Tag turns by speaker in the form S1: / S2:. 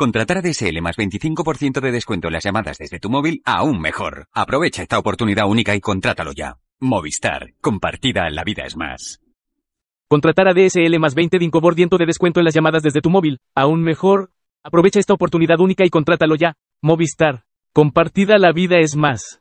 S1: Contratar a DSL más 25% de descuento en las llamadas desde tu móvil aún mejor. Aprovecha esta oportunidad única y contrátalo ya. Movistar, compartida la vida es más.
S2: Contratar a DSL más 25% de descuento en las llamadas desde tu móvil, aún mejor. Aprovecha esta oportunidad única y contrátalo ya. Movistar, compartida la vida es más.